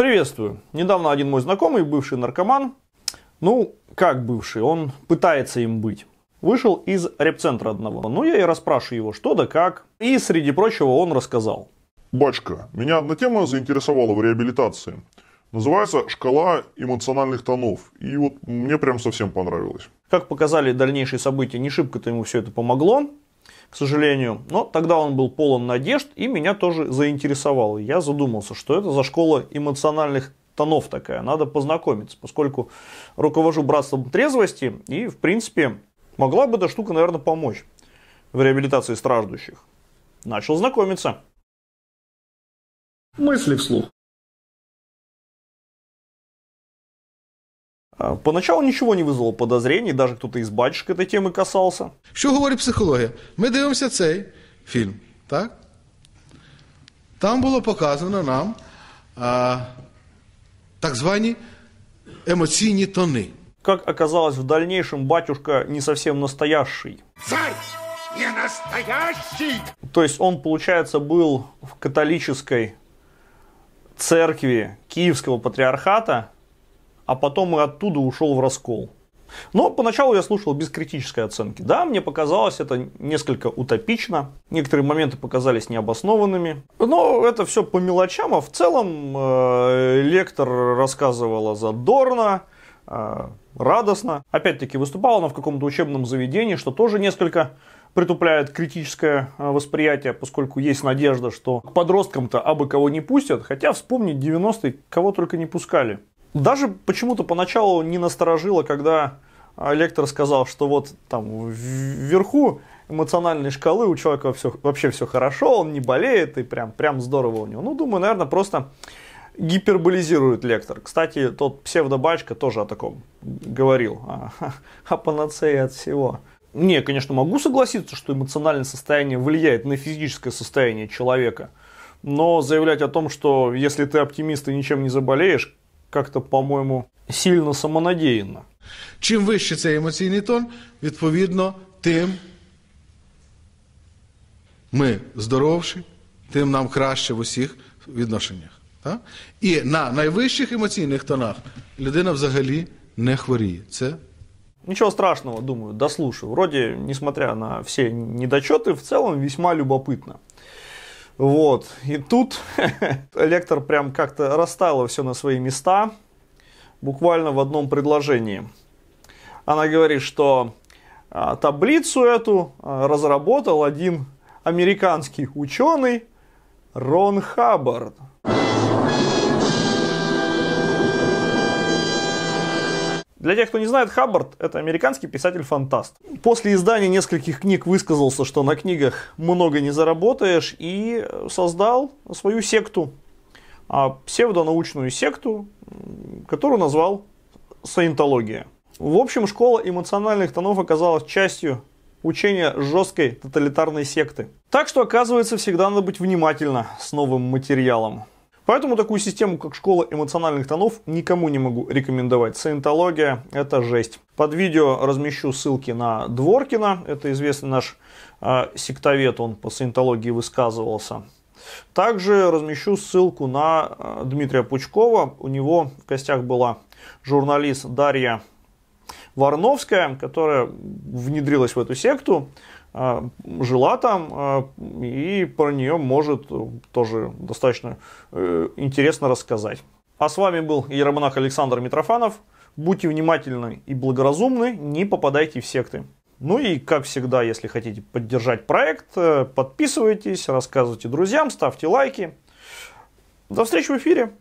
Приветствую. Недавно один мой знакомый, бывший наркоман, ну, как бывший, он пытается им быть, вышел из репцентра одного. Ну, я и расспрашиваю его, что да как. И, среди прочего, он рассказал. Бачка, меня одна тема заинтересовала в реабилитации. Называется «Шкала эмоциональных тонов». И вот мне прям совсем понравилось. Как показали дальнейшие события, не шибко-то ему все это помогло к сожалению. Но тогда он был полон надежд и меня тоже заинтересовал. Я задумался, что это за школа эмоциональных тонов такая, надо познакомиться, поскольку руковожу братством трезвости и, в принципе, могла бы эта штука, наверное, помочь в реабилитации страждущих. Начал знакомиться. Мысли вслух. А, поначалу нічого не визвало даже кто-то из батюшки этой темы касался. Что говорить психологія? Мы дивимся цей фильм, так? Там было показано нам а, так звані емоційні тони. Как оказалось, в дальнейшем батюшка не совсем настоящий. Царь не настоящий! То есть он, получается, был в католической церкви Киевского патриархата, а потом и оттуда ушел в раскол. Но поначалу я слушал без критической оценки. Да, мне показалось это несколько утопично, некоторые моменты показались необоснованными, но это все по мелочам, а в целом э, лектор рассказывала задорно, э, радостно. Опять-таки выступала она в каком-то учебном заведении, что тоже несколько притупляет критическое э, восприятие, поскольку есть надежда, что к подросткам-то абы кого не пустят, хотя вспомнить 90-е кого только не пускали. Даже почему-то поначалу не насторожило, когда лектор сказал, что вот там вверху эмоциональной шкалы у человека все, вообще все хорошо, он не болеет и прям, прям здорово у него. Ну, думаю, наверное, просто гиперболизирует лектор. Кстати, тот псевдобачка тоже о таком говорил, о, о панацее от всего. Не, конечно, могу согласиться, что эмоциональное состояние влияет на физическое состояние человека. Но заявлять о том, что если ты оптимист и ничем не заболеешь, как-то, по-моему, сильно самонадеянно. Чим вищий цей емоційний тон, відповідно, тим ми здоровші, тим нам краще в усіх відношеннях. Так? І на найвищих емоційних тонах людина взагалі не хворіє. Це Ничего страшного, думаю, дослушаю. Вроде, несмотря на все недочеты, в целом весьма любопытно. Вот. И тут лектор прям как-то расставила все на свои места, буквально в одном предложении. Она говорит, что а, таблицу эту а, разработал один американский ученый Рон Хаббард. Для тех, кто не знает, Хаббард – это американский писатель-фантаст. После издания нескольких книг высказался, что на книгах много не заработаешь, и создал свою секту, а, псевдонаучную секту, которую назвал саентология. В общем, школа эмоциональных тонов оказалась частью учения жесткой тоталитарной секты. Так что, оказывается, всегда надо быть внимательно с новым материалом. Поэтому такую систему, как школа эмоциональных тонов, никому не могу рекомендовать. Саентология – это жесть. Под видео размещу ссылки на Дворкина. Это известный наш э, сектовед, он по саентологии высказывался. Также размещу ссылку на э, Дмитрия Пучкова. У него в костях была журналист Дарья Варновская, которая внедрилась в эту секту. А, жила там, а, и про нее может тоже достаточно э, интересно рассказать. А с вами был Яромонах Александр Митрофанов. Будьте внимательны и благоразумны, не попадайте в секты. Ну и, как всегда, если хотите поддержать проект, э, подписывайтесь, рассказывайте друзьям, ставьте лайки. До встречи в эфире!